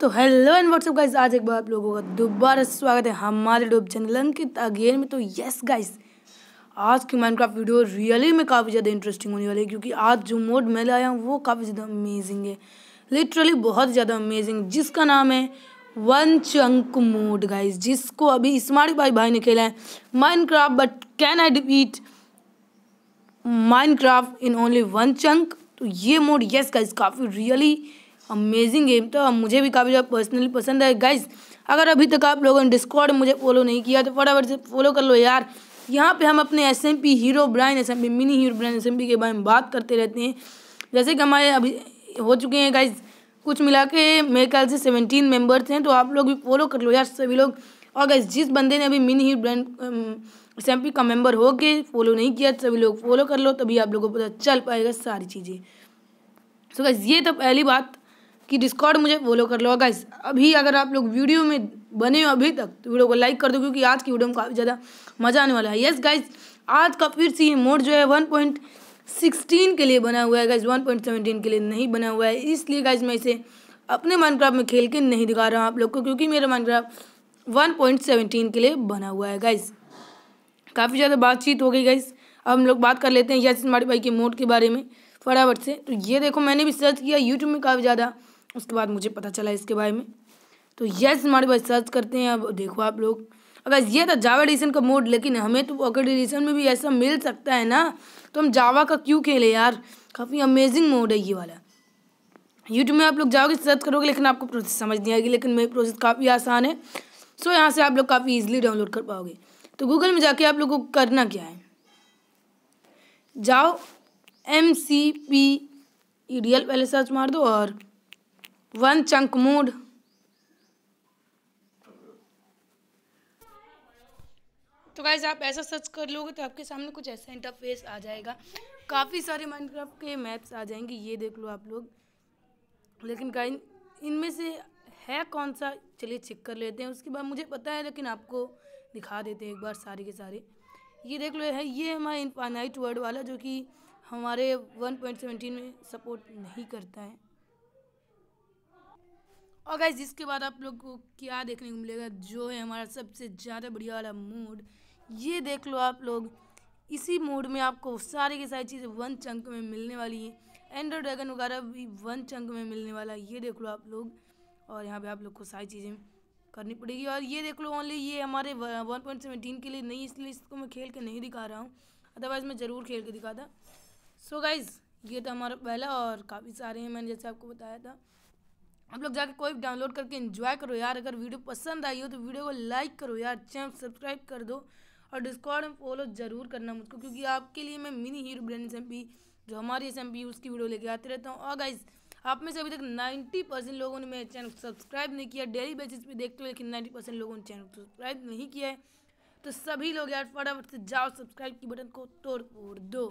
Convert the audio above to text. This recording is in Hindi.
तो हेलो एंड व्हाट्सअप गाइस आज एक बार आप लोगों का दोबारा स्वागत है हमारे डूब चैनल अंकित अगेन में तो यस गाइस आज की माइनक्राफ्ट वीडियो रियली में काफ़ी ज़्यादा इंटरेस्टिंग होने वाली है क्योंकि आज जो मोड मैं लाया हूँ वो काफ़ी ज़्यादा अमेजिंग है लिटरली बहुत ज़्यादा अमेजिंग जिसका नाम है वन चंक मोड गाइज जिसको अभी स्मार्ट भाई भाई ने खेला है Minecraft but can I defeat Minecraft in only one chunk तो ये मोड यस गाइज काफ़ी रियली अमेजिंग गेम तो मुझे भी काफ़ी ज़्यादा पर्सनली पसंद है गाइज अगर अभी तक आप लोगों ने डिस्कॉर्ड मुझे फॉलो नहीं किया तो फटाफट से फॉलो कर लो यार यहाँ पे हम अपने एस हीरो ब्राइन एस मिनी हीरो ब्राइन एस के बारे में बात करते रहते हैं जैसे कि हमारे अभी हो चुके हैं गाइज कुछ मिला के मेरे ख्याल से सेवनटीन मेम्बर्स हैं तो आप लोग भी फॉलो कर लो यार सभी लोग और गाइज जिस बंदे ने अभी मिनी हीरो ब्रांड एस का मेम्बर हो के फॉलो नहीं किया सभी लोग फॉलो कर लो तभी आप लोगों को पता चल पाएगा सारी चीज़ें सो गाइज ये तो पहली बात कि डिस्कॉर्ड मुझे फॉलो कर लो गाइस अभी अगर आप लोग वीडियो में बने हो अभी तक तो वीडियो को लाइक कर दो क्योंकि आज की वीडियो में काफ़ी ज़्यादा मज़ा आने वाला है यस गाइस आज का फिर से मोड जो है वन पॉइंट सिक्सटीन के लिए बना हुआ है गाइज वन पॉइंट सेवनटीन के लिए नहीं बना हुआ है इसलिए गाइज मैं इसे अपने माइनक्राफ्ट में खेल के नहीं दिखा रहा हूँ आप लोग को क्योंकि मेरा माइनक्राफ्ट वन पॉइंट के लिए बना हुआ है गाइज काफ़ी ज़्यादा बातचीत हो गई गाइज अब हम लोग बात कर लेते हैं यस स्मार्ट बाइक के मोड के बारे में फटाफट से तो ये देखो मैंने भी सर्च किया यूट्यूब में काफ़ी ज़्यादा उसके बाद मुझे पता चला इसके बारे में तो यस हमारे पास सर्च करते हैं अब देखो आप लोग अगर ये था जावा एडिशन का मोड लेकिन हमें तो पॉकेट एडिशन में भी ऐसा मिल सकता है ना तो हम जावा का क्यों खेले यार काफ़ी अमेजिंग मोड है ये वाला यूट्यूब में आप लोग जाओगे सर्च करोगे लेकिन आपको प्रोसेस समझ नहीं आएगी लेकिन मेरी प्रोसेस काफ़ी आसान है सो यहाँ से आप लोग काफ़ी ईजिली डाउनलोड कर पाओगे तो गूगल में जाके आप लोग को करना क्या है जाओ एम सी पी रियल पहले सर्च मार दो और वन चंक मूड तो गाइज आप ऐसा सर्च कर लोगे तो आपके सामने कुछ ऐसा इंटरफेस आ जाएगा काफ़ी सारे माइनक्राफ्ट के मैप्स आ जाएंगे ये देख लो आप लोग लेकिन गाइज इनमें से है कौन सा चलिए चेक कर लेते हैं उसके बाद मुझे पता है लेकिन आपको दिखा देते हैं एक बार सारे के सारे ये देख लो है ये हमारा इनफाइनाइट वर्ड वाला जो कि हमारे सेवेंटीन में सपोर्ट नहीं करता है और गाइज इसके बाद आप लोग को क्या देखने को मिलेगा जो है हमारा सबसे ज़्यादा बढ़िया वाला मूड ये देख लो आप लोग इसी मूड में आपको सारी की सारी चीज़ें वन चंक में मिलने वाली हैं एंड्रॉय ड्रैगन वगैरह भी वन चंक में मिलने वाला है ये देख लो आप लोग और यहाँ पे आप लोग को सारी चीज़ें करनी पड़ेगी और ये देख लो ओनली ये हमारे वन पॉइंट सेवेंटीन के लिए नहीं इसलिए इसको मैं खेल के नहीं दिखा रहा हूँ अदरवाइज़ मैं ज़रूर खेल के दिखाता सो so गाइज़ ये था हमारा पहला और काफ़ी सारे हैं मैंने जैसे आपको बताया था आप लोग जाकर कोई डाउनलोड करके इन्जॉय करो यार अगर वीडियो पसंद आई हो तो वीडियो को लाइक करो यार चैनल सब्सक्राइब कर दो और डिस्कॉर्ड में फॉलो ज़रूर करना मुझको क्योंकि आपके लिए मैं मिनी हीरो ब्रेन एस जो हमारी एस उसकी वीडियो लेके आते रहता हूँ और गाइज आप में से अभी तक 90 परसेंट लोगों ने मेरे चैनल को सब्सक्राइब नहीं किया डेली बेसिस पे देखते हो लेकिन 90 परसेंट लोगों ने चैनल को सब्सक्राइब नहीं किया है तो सभी लोग यार फटाफट से जाओ सब्सक्राइब की बटन को तोड़ फोड़ दो